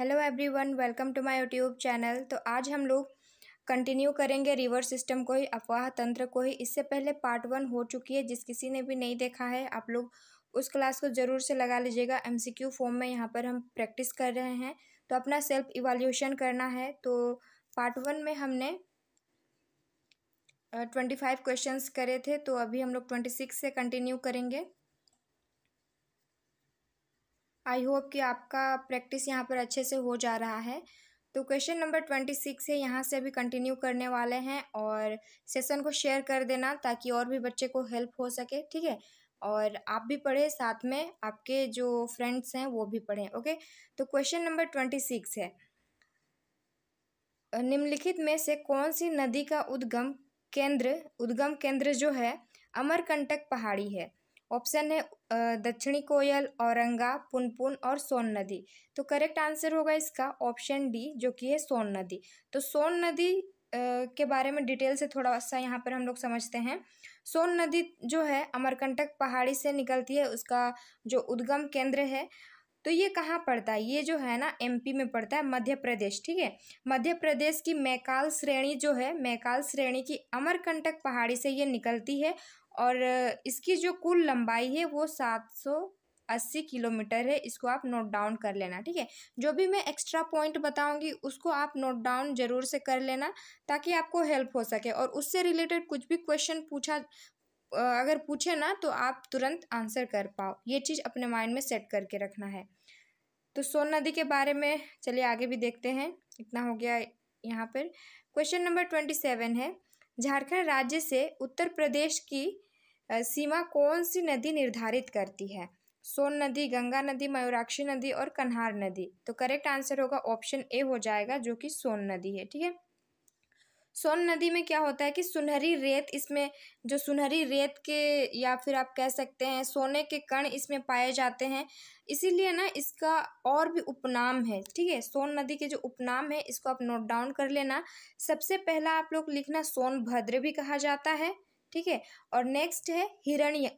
hello everyone welcome to my YouTube channel तो आज हम लोग कंटिन्यू करेंगे रिवर्स सिस्टम को ही अफवाह तंत्र को ही इससे पहले पार्ट वन हो चुकी है जिस किसी ने भी नहीं देखा है आप लोग उस क्लास को ज़रूर से लगा लीजिएगा एमसीक्यू फॉर्म में यहाँ पर हम प्रैक्टिस कर रहे हैं तो अपना सेल्फ इवाल्यूशन करना है तो पार्ट वन में हमने ट्वेंटी फाइव क्वेश्चन करे थे तो अभी हम लोग ट्वेंटी सिक्स से कंटिन्यू करेंगे आई होप कि आपका प्रैक्टिस यहाँ पर अच्छे से हो जा रहा है तो क्वेश्चन नंबर ट्वेंटी सिक्स है यहाँ से अभी कंटिन्यू करने वाले हैं और सेशन को शेयर कर देना ताकि और भी बच्चे को हेल्प हो सके ठीक है और आप भी पढ़ें साथ में आपके जो फ्रेंड्स हैं वो भी पढ़ें ओके तो क्वेश्चन नंबर ट्वेंटी सिक्स है निम्नलिखित में से कौन सी नदी का उद्गम केंद्र उद्गम केंद्र जो है अमरकंटक पहाड़ी है ऑप्शन है दक्षिणी कोयल औरंगा पुनपुन और सोन नदी तो करेक्ट आंसर होगा इसका ऑप्शन डी जो कि है सोन नदी तो सोन नदी के बारे में डिटेल से थोड़ा सा यहाँ पर हम लोग समझते हैं सोन नदी जो है अमरकंटक पहाड़ी से निकलती है उसका जो उद्गम केंद्र है तो ये कहाँ पड़ता है ये जो है ना एमपी में पड़ता है मध्य प्रदेश ठीक है मध्य प्रदेश की मैकाल श्रेणी जो है मैकाल श्रेणी की अमरकंटक पहाड़ी से ये निकलती है और इसकी जो कुल लंबाई है वो सात सौ अस्सी किलोमीटर है इसको आप नोट डाउन कर लेना ठीक है जो भी मैं एक्स्ट्रा पॉइंट बताऊंगी उसको आप नोट डाउन जरूर से कर लेना ताकि आपको हेल्प हो सके और उससे रिलेटेड कुछ भी क्वेश्चन पूछा अगर पूछे ना तो आप तुरंत आंसर कर पाओ ये चीज़ अपने माइंड में सेट करके रखना है तो सोन नदी के बारे में चलिए आगे भी देखते हैं इतना हो गया यहाँ पर क्वेश्चन नंबर ट्वेंटी सेवन है झारखंड राज्य से उत्तर प्रदेश की सीमा कौन सी नदी निर्धारित करती है सोन नदी गंगा नदी मयूराक्षी नदी और कन्हार नदी तो करेक्ट आंसर होगा ऑप्शन ए हो जाएगा जो कि सोन नदी है ठीक है सोन नदी में क्या होता है कि सुनहरी रेत इसमें जो सुनहरी रेत के या फिर आप कह सकते हैं सोने के कण इसमें पाए जाते हैं इसीलिए ना इसका और भी उपनाम है ठीक है सोन नदी के जो उपनाम है इसको आप नोट डाउन कर लेना सबसे पहला आप लोग लिखना सोनभद्र भी कहा जाता है ठीक है और नेक्स्ट है हिरण्य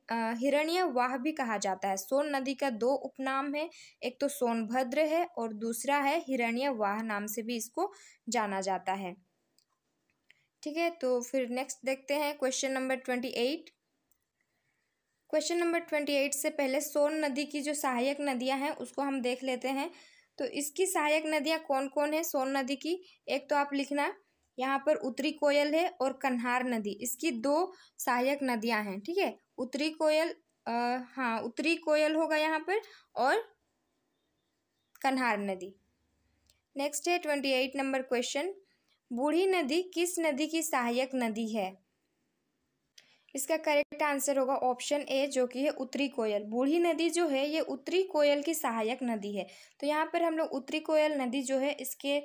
हिरण्य वाह भी कहा जाता है सोन नदी का दो उपनाम है एक तो सोनभद्र है और दूसरा है हिरण्य वाह नाम से भी इसको जाना जाता है ठीक है तो फिर नेक्स्ट देखते हैं question number twenty eight question number twenty eight से पहले सोन नदी की जो सहायक नदियां हैं उसको हम देख लेते हैं तो इसकी सहायक नदियां कौन कौन है सोन नदी की एक तो आप लिखना यहाँ पर उत्तरी कोयल है और कन्हार नदी इसकी दो सहायक नदियाँ हैं ठीक है उत्तरी कोयल आ, हाँ उत्तरी कोयल होगा यहाँ पर और कन्हार नदी नेक्स्ट है ट्वेंटी एट नंबर क्वेश्चन बूढ़ी नदी किस नदी की सहायक नदी है इसका करेक्ट आंसर होगा ऑप्शन ए जो कि है उत्तरी कोयल बूढ़ी नदी जो है ये उत्तरी कोयल की सहायक नदी है तो यहाँ पर हम लोग उत्तरी कोयल नदी जो है इसके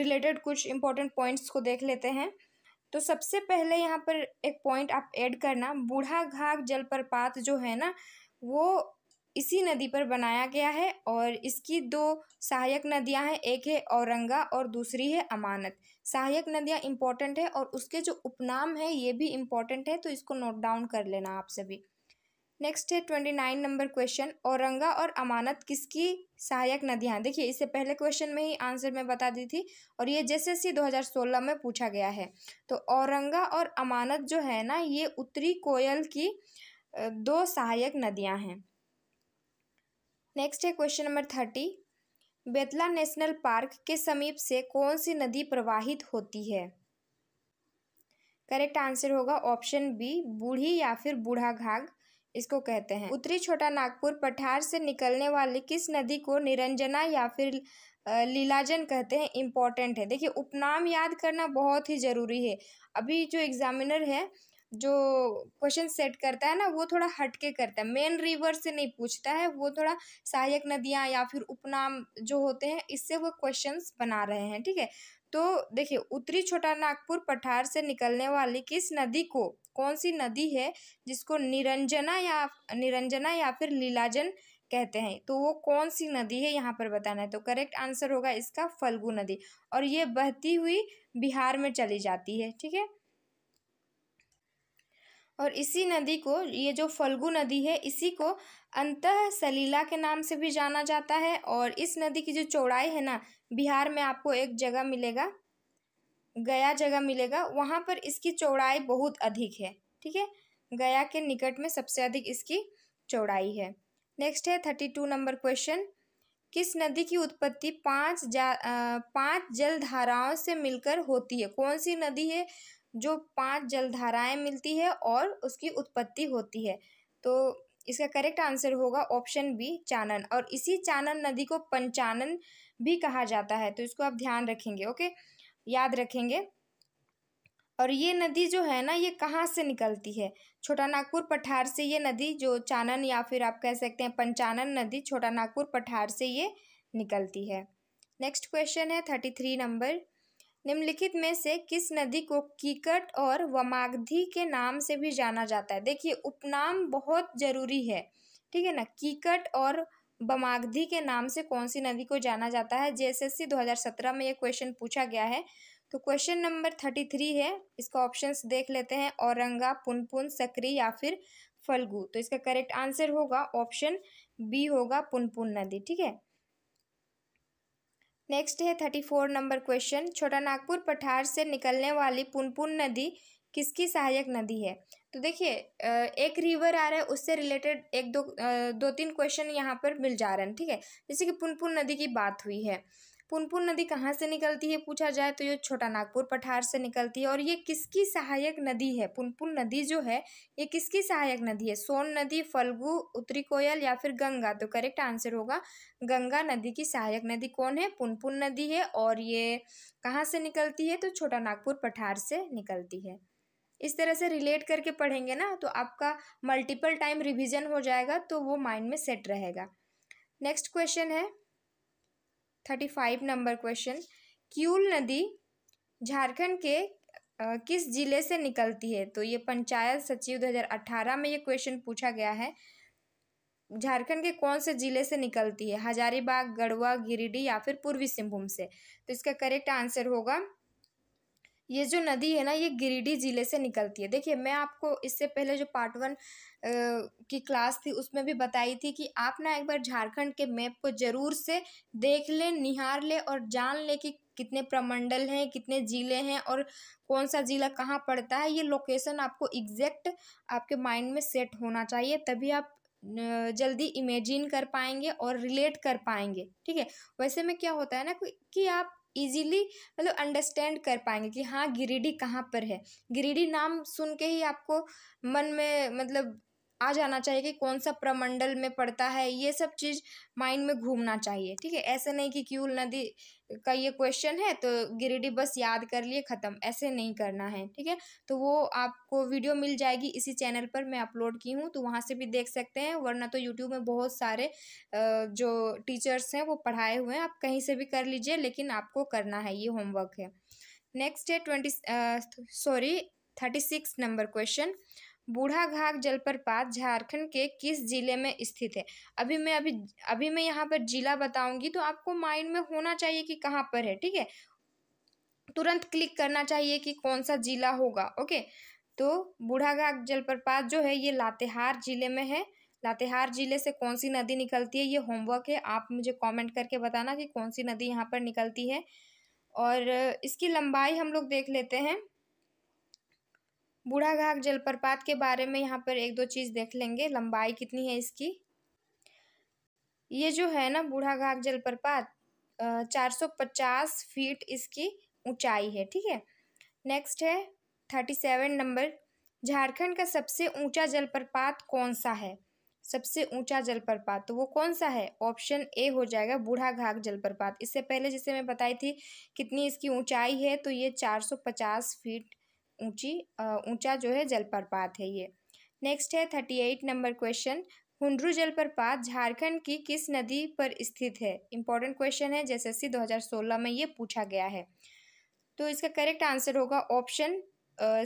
रिलेटेड कुछ इंपॉर्टेंट पॉइंट्स को देख लेते हैं तो सबसे पहले यहाँ पर एक पॉइंट आप ऐड करना बूढ़ा घाघ जलप्रपात जो है ना वो इसी नदी पर बनाया गया है और इसकी दो सहायक नदियां हैं एक है औरंगा और दूसरी है अमानत सहायक नदियां इम्पॉर्टेंट है और उसके जो उपनाम है ये भी इम्पॉर्टेंट है तो इसको नोट डाउन कर लेना आप सभी नेक्स्ट है twenty nine number question Auranga और अमानत किसकी सहायक नदियां देखिए इससे पहले क्वेश्चन में ही आंसर मैं बता दी थी और ये हज़ार सोलह में पूछा गया है तो औरंगा और अमानत जो है ना ये उत्तरी कोयल की दो सहायक नदियाँ हैं नेक्स्ट है question number thirty Betla national park के समीप से कौन सी नदी प्रवाहित होती है करेक्ट आंसर होगा ऑप्शन बी बूढ़ी या फिर बूढ़ा घाघ इसको कहते हैं उत्तरी छोटा नागपुर पठार से निकलने वाली किस नदी को निरंजना या फिर लीलाजन कहते हैं इम्पॉर्टेंट है देखिए उपनाम याद करना बहुत ही ज़रूरी है अभी जो एग्जामिनर है जो क्वेश्चन सेट करता है ना वो थोड़ा हटके करता है मेन रिवर से नहीं पूछता है वो थोड़ा सहायक नदियाँ या फिर उपनाम जो होते हैं इससे वो क्वेश्चंस बना रहे हैं ठीक है तो देखिए उत्तरी छोटा नागपुर पठार से निकलने वाली किस नदी को कौन सी नदी है जिसको निरंजना या निरंजना या फिर लीलाजन कहते हैं तो वो कौन सी नदी है यहाँ पर बताना है तो करेक्ट आंसर होगा इसका फल्गु नदी और ये बहती हुई बिहार में चली जाती है ठीक है और इसी नदी को ये जो फल्गु नदी है इसी को अंत सलीला के नाम से भी जाना जाता है और इस नदी की जो चौड़ाई है ना बिहार में आपको एक जगह मिलेगा गया जगह मिलेगा वहाँ पर इसकी चौड़ाई बहुत अधिक है ठीक है गया के निकट में सबसे अधिक इसकी चौड़ाई है नेक्स्ट है थर्टी टू नंबर क्वेश्चन किस नदी की उत्पत्ति पांच जा पांच जल धाराओं से मिलकर होती है कौन सी नदी है जो पाँच जलधाराएँ मिलती है और उसकी उत्पत्ति होती है तो इसका करेक्ट आंसर होगा ऑप्शन बी चानन और इसी चानन नदी को पंचानन भी कहा जाता है तो इसको आप ध्यान रखेंगे ओके याद रखेंगे और ये नदी जो है ना ये कहाँ से निकलती है छोटा नागपुर पठार से ये नदी जो चानन या फिर आप कह सकते हैं पंचानन नदी छोटा नागपुर पठार से ये निकलती है नेक्स्ट क्वेश्चन है थर्टी थ्री नंबर निम्नलिखित में से किस नदी को कीकट और वमागधी के नाम से भी जाना जाता है देखिए उपनाम बहुत ज़रूरी है ठीक है ना कीकट और बमागधी के नाम से कौन सी नदी को जाना जाता है जेएसएससी 2017 में ये क्वेश्चन पूछा गया है तो क्वेश्चन नंबर थर्टी थ्री है इसका ऑप्शंस देख लेते हैं औरंगा पुनपुन सकरी या फिर फलगू तो इसका करेक्ट आंसर होगा ऑप्शन बी होगा पुनपुन नदी ठीक है नेक्स्ट है थर्टी फोर नंबर क्वेश्चन छोटा नागपुर पठार से निकलने वाली पुनपुन नदी किसकी सहायक नदी है तो देखिए एक रिवर आ रहा है उससे रिलेटेड एक दो दो तीन क्वेश्चन यहाँ पर मिल जा रहे हैं ठीक है जैसे कि पुनपुन नदी की बात हुई है पुनपुन नदी कहाँ से निकलती है पूछा जाए तो ये छोटा नागपुर पठार से निकलती है और ये किसकी सहायक नदी है पुनपुन नदी जो है ये किसकी सहायक नदी है सोन नदी फल्गु उत्तरी कोयल या फिर गंगा तो करेक्ट आंसर होगा गंगा नदी की सहायक नदी कौन है पुनपुन नदी है और ये कहाँ से निकलती है तो छोटा नागपुर पठार से निकलती है इस तरह से रिलेट करके पढ़ेंगे ना तो आपका मल्टीपल टाइम रिविजन हो जाएगा तो वो माइंड में सेट रहेगा नेक्स्ट क्वेश्चन है thirty five number question Kiul नदी झारखंड के किस जिले से निकलती है तो ये पंचायत सचिव 2018 में ये क्वेश्चन पूछा गया है झारखंड के कौन से जिले से निकलती है हजारीबाग गढ़वा गिरिडीह या फिर पूर्वी सिंहभूम से तो इसका करेक्ट आंसर होगा ये जो नदी है ना ये गिरिडीह ज़िले से निकलती है देखिए मैं आपको इससे पहले जो पार्ट वन की क्लास थी उसमें भी बताई थी कि आप ना एक बार झारखंड के मैप को ज़रूर से देख लें निहार लें और जान लें कि कितने प्रमंडल हैं कितने ज़िले हैं और कौन सा ज़िला कहाँ पड़ता है ये लोकेशन आपको एग्जैक्ट आपके माइंड में सेट होना चाहिए तभी आप जल्दी इमेजिन कर पाएंगे और रिलेट कर पाएंगे ठीक है वैसे में क्या होता है ना कि आप इजीली मतलब अंडरस्टैंड कर पाएंगे कि हाँ गिरिडीह कहाँ पर है गिरिडीह नाम सुन के ही आपको मन में मतलब आ जाना चाहिए कि कौन सा प्रमंडल में पड़ता है ये सब चीज़ माइंड में घूमना चाहिए ठीक है ऐसे नहीं कि क्यूल नदी का ये क्वेश्चन है तो गिरिडीह बस याद कर लिए ख़त्म ऐसे नहीं करना है ठीक है तो वो आपको वीडियो मिल जाएगी इसी चैनल पर मैं अपलोड की हूँ तो वहाँ से भी देख सकते हैं वरना तो यूट्यूब में बहुत सारे जो टीचर्स हैं वो पढ़ाए हुए हैं आप कहीं से भी कर लीजिए लेकिन आपको करना है ये होमवर्क है नेक्स्ट है twenty sorry thirty six number question Budhaghagh जलप्रपात झारखंड के किस ज़िले में स्थित है अभी मैं अभी अभी मैं यहाँ पर ज़िला बताऊँगी तो आपको माइंड में होना चाहिए कि कहाँ पर है ठीक है तुरंत क्लिक करना चाहिए कि कौन सा ज़िला होगा ओके तो बूढ़ाघाघ जलप्रपात जो है ये लातेहार ज़िले में है लातेहार जिले से कौन सी नदी निकलती है ये होमवर्क है आप मुझे कॉमेंट करके बताना कि कौन सी नदी यहाँ पर निकलती है और इसकी लंबाई हम लोग देख लेते हैं बूढ़ाघाघ जलप्रपात के बारे में यहाँ पर एक दो चीज़ देख लेंगे लंबाई कितनी है इसकी ये जो है ना बूढ़ाघाघ जलप्रपात चार सौ पचास फीट इसकी ऊंचाई है ठीक है नेक्स्ट है थर्टी सेवन नंबर झारखंड का सबसे ऊंचा जलप्रपात कौन सा है सबसे ऊंचा जलप्रपात तो वो कौन सा है ऑप्शन ए हो जाएगा बूढ़ा घाघ जलप्रपात इससे पहले जैसे मैं बताई थी कितनी इसकी ऊंचाई है तो ये चार सौ पचास फीट ऊंची ऊंचा जो है जलप्रपात है ये नेक्स्ट है thirty eight number question Hundru जलप्रपात झारखंड की किस नदी पर स्थित है इंपॉर्टेंट क्वेश्चन है जैसे दो हज़ार सोलह में ये पूछा गया है तो इसका करेक्ट आंसर होगा ऑप्शन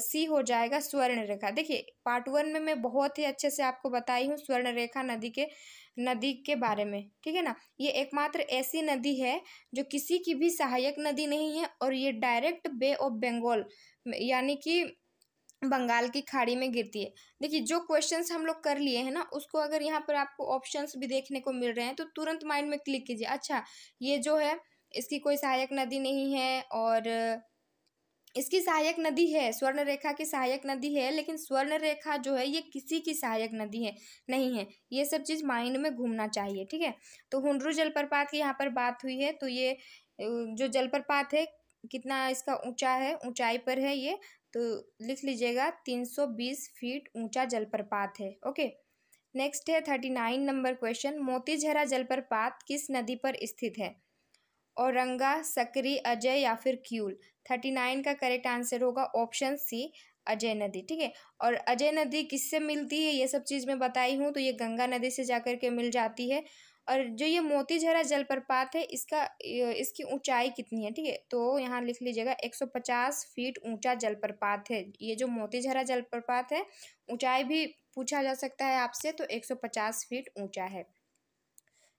सी हो जाएगा स्वर्ण रेखा देखिए पार्ट वन में मैं बहुत ही अच्छे से आपको बताई हूँ स्वर्ण रेखा नदी के नदी के बारे में ठीक है ना ये एकमात्र ऐसी नदी है जो किसी की भी सहायक नदी नहीं है और ये डायरेक्ट बे ऑफ बंगाल यानी कि बंगाल की खाड़ी में गिरती है देखिए जो क्वेश्चंस हम लोग कर लिए हैं ना उसको अगर यहाँ पर आपको ऑप्शंस भी देखने को मिल रहे हैं तो तुरंत माइंड में क्लिक कीजिए अच्छा ये जो है इसकी कोई सहायक नदी नहीं है और इसकी सहायक नदी है स्वर्ण रेखा की सहायक नदी है लेकिन स्वर्ण रेखा जो है ये किसी की सहायक नदी है नहीं है ये सब चीज़ माइंड में घूमना चाहिए ठीक है तो हुनरू जलप्रपात की यहाँ पर बात हुई है तो ये जो जलप्रपात है कितना इसका ऊंचा है ऊंचाई पर है ये तो लिख लीजिएगा तीन सौ बीस फीट ऊंचा जलप्रपात है ओके नेक्स्ट है thirty nine number question Motijhara जलप्रपात किस नदी पर स्थित है औरंगा सकरी अजय या फिर क्यूल थर्टी नाइन का करेक्ट आंसर होगा ऑप्शन सी अजय नदी ठीक है और अजय नदी किससे मिलती है ये सब चीज़ मैं बताई हूँ तो ये गंगा नदी से जा कर के मिल जाती है और जो ये मोती झरा जलप्रपात है इसका इसकी ऊंचाई कितनी है ठीक है तो यहाँ लिख लीजिएगा 150 फीट ऊंचा जलप्रपात है ये जो मोती झरा जलप्रपात है ऊंचाई भी पूछा जा सकता है आपसे तो 150 फीट ऊंचा है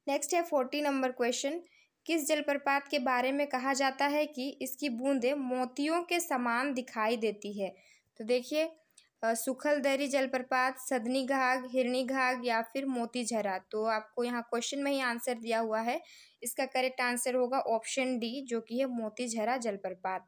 नेक्स्ट है फोर्टी नंबर क्वेश्चन किस जलप्रपात के बारे में कहा जाता है कि इसकी बूंदें मोतियों के समान दिखाई देती है तो देखिए सुखल दरी जलप्रपात सदनी घाघ हिरनी घाग या फिर मोती झरा तो आपको यहाँ क्वेश्चन में ही आंसर दिया हुआ है इसका करेक्ट आंसर होगा ऑप्शन डी जो कि है मोती झरा जलप्रपात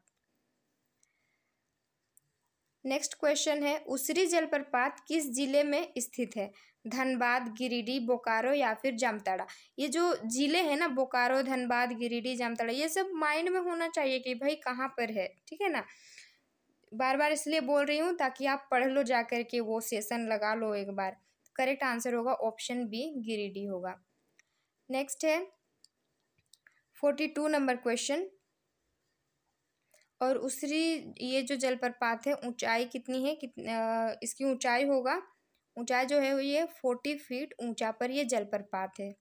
नेक्स्ट क्वेश्चन है उसरी जलप्रपात किस जिले में स्थित है धनबाद गिरिडीह बोकारो या फिर जामताड़ा ये जो जिले हैं ना बोकारो धनबाद गिरिडीह जामताड़ा ये सब माइंड में होना चाहिए कि भाई कहाँ पर है ठीक है ना बार बार इसलिए बोल रही हूँ ताकि आप पढ़ लो जा कर के वो सेशन लगा लो एक बार करेक्ट आंसर होगा ऑप्शन बी गिरिडीह होगा नेक्स्ट है फोर्टी टू नंबर क्वेश्चन और उसरी ये जो जलप्रपात है ऊंचाई कितनी है कितन, इसकी ऊंचाई होगा ऊंचाई जो है वो ये फोर्टी फीट ऊंचा पर ये जलप्रपात है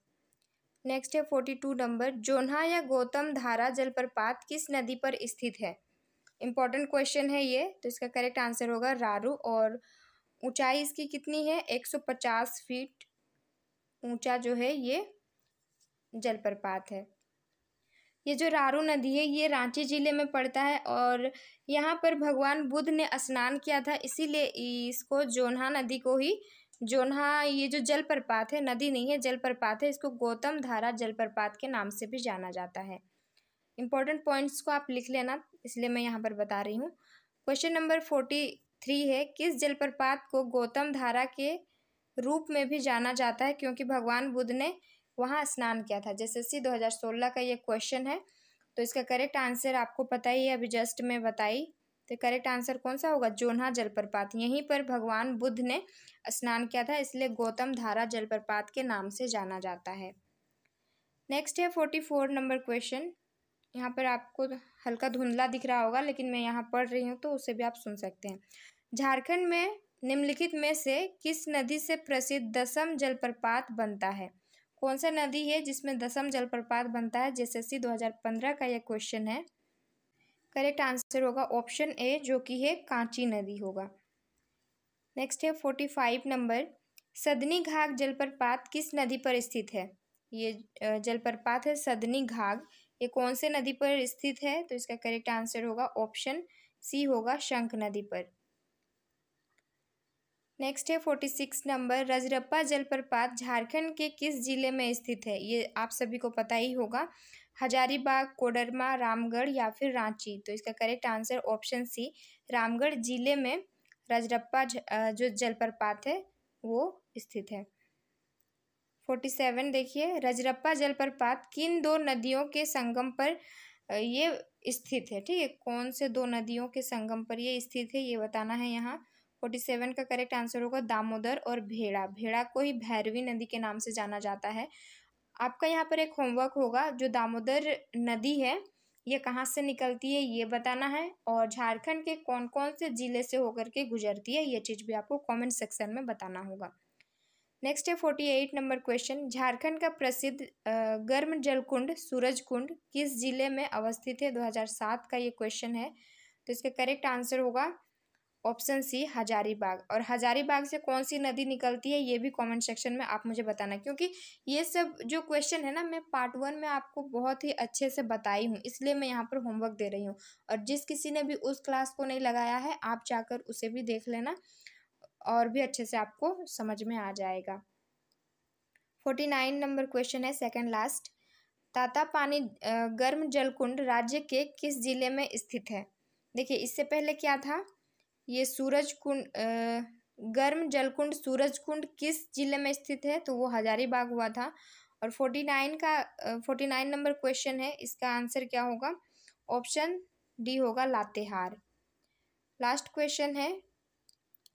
नेक्स्ट है फोर्टी टू नंबर जोन्हा या गौतम धारा जलप्रपात किस नदी पर स्थित है इम्पॉर्टेंट क्वेश्चन है ये तो इसका करेक्ट आंसर होगा रारू और ऊंचाई इसकी कितनी है 150 फीट ऊंचा जो है ये जलप्रपात है ये जो रारू नदी है ये रांची ज़िले में पड़ता है और यहाँ पर भगवान बुद्ध ने स्नान किया था इसीलिए इसको जोन्हा नदी को ही जोन्हा ये जो जलप्रपात है नदी नहीं है जलप्रपात है इसको गौतम धारा जलप्रपात के नाम से भी जाना जाता है इंपॉर्टेंट पॉइंट्स को आप लिख लेना इसलिए मैं यहाँ पर बता रही हूँ क्वेश्चन नंबर फोर्टी थ्री है किस जलप्रपात को गौतम धारा के रूप में भी जाना जाता है क्योंकि भगवान बुद्ध ने वहाँ स्नान किया था जैसे सी दो हज़ार सोलह का ये क्वेश्चन है तो इसका करेक्ट आंसर आपको पता ही है अभी जस्ट मैं बताई तो करेक्ट आंसर कौन सा होगा जोन्हा जलप्रपात यहीं पर भगवान बुद्ध ने स्नान किया था इसलिए गौतम धारा जलप्रपात के नाम से जाना जाता है नेक्स्ट है फोर्टी फोर नंबर क्वेश्चन यहाँ पर आपको हल्का धुंधला दिख रहा होगा लेकिन मैं यहाँ पढ़ रही हूँ तो उसे भी आप सुन सकते हैं झारखंड में निम्नलिखित में से किस नदी से प्रसिद्ध दसम जलप्रपात बनता है कौन सा नदी है जिसमें दसम जलप्रपात बनता है जैसे सी 2015 का यह क्वेश्चन है करेक्ट आंसर होगा ऑप्शन ए जो कि है कांची नदी होगा नेक्स्ट है forty five number Sadni Ghagh जलप्रपात किस नदी पर स्थित है ये जलप्रपात है सदनी घाघ ये कौन से नदी पर स्थित है तो इसका करेक्ट आंसर होगा ऑप्शन सी होगा शंख नदी पर नेक्स्ट है फोर्टी सिक्स नंबर रजरप्पा जलप्रपात झारखंड के किस जिले में स्थित है ये आप सभी को पता ही होगा हजारीबाग कोडरमा रामगढ़ या फिर रांची तो इसका correct answer option C Ramgarh जिले में रजरप्पा जो जलप्रपात है वो स्थित है फोर्टी सेवन देखिए रजरप्पा जलप्रपात किन दो नदियों के संगम पर ये स्थित है ठीक है कौन से दो नदियों के संगम पर ये स्थित है ये बताना है यहाँ फोर्टी सेवन का करेक्ट आंसर होगा दामोदर और भेड़ा भेड़ा को ही भैरवी नदी के नाम से जाना जाता है आपका यहाँ पर एक होमवर्क होगा जो दामोदर नदी है ये कहाँ से निकलती है ये बताना है और झारखंड के कौन कौन से ज़िले से होकर के गुजरती है ये चीज़ भी आपको कमेंट सेक्शन में बताना होगा नेक्स्ट है forty eight number question Jharkhand का प्रसिद्ध गर्म जलकुंड सूरज कुंड किस जिले में अवस्थित है 2007 का ये क्वेश्चन है तो इसका करेक्ट आंसर होगा ऑप्शन सी हजारीबाग और हजारीबाग से कौन सी नदी निकलती है ये भी कमेंट सेक्शन में आप मुझे बताना क्योंकि ये सब जो क्वेश्चन है ना मैं पार्ट वन में आपको बहुत ही अच्छे से बताई हूँ इसलिए मैं यहाँ पर होमवर्क दे रही हूँ और जिस किसी ने भी उस क्लास को नहीं लगाया है आप जाकर उसे भी देख लेना और भी अच्छे से आपको समझ में आ जाएगा फोर्टी नाइन नंबर क्वेश्चन है सेकंड लास्ट ताता पानी गर्म जलकुंड राज्य के किस जिले में स्थित है देखिए इससे पहले क्या था ये सूरज कुंड गर्म जलकुंड सूरज कुंड किस जिले में स्थित है तो वो हजारीबाग हुआ था और फोर्टी नाइन का फोर्टी नाइन नंबर क्वेश्चन है इसका आंसर क्या होगा ऑप्शन डी होगा लातेहार लास्ट क्वेश्चन है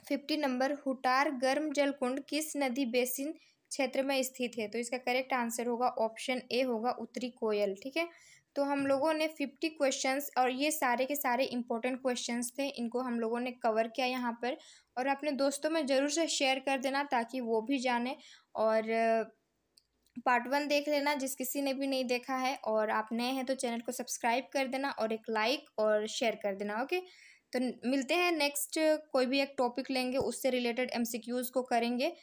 फिफ्टी नंबर हुटार गर्म जलकुंड किस नदी बेसिन क्षेत्र में स्थित है तो इसका करेक्ट आंसर होगा ऑप्शन ए होगा उत्तरी कोयल ठीक है तो हम लोगों ने फिफ्टी क्वेश्चंस और ये सारे के सारे इंपॉर्टेंट क्वेश्चंस थे इनको हम लोगों ने कवर किया यहाँ पर और अपने दोस्तों में ज़रूर से शेयर कर देना ताकि वो भी जाने और पार्ट वन देख लेना जिस किसी ने भी नहीं देखा है और आप नए हैं तो चैनल को सब्सक्राइब कर देना और एक लाइक और शेयर कर देना ओके तो मिलते हैं नेक्स्ट कोई भी एक टॉपिक लेंगे उससे रिलेटेड एमसीक्यूज़ को करेंगे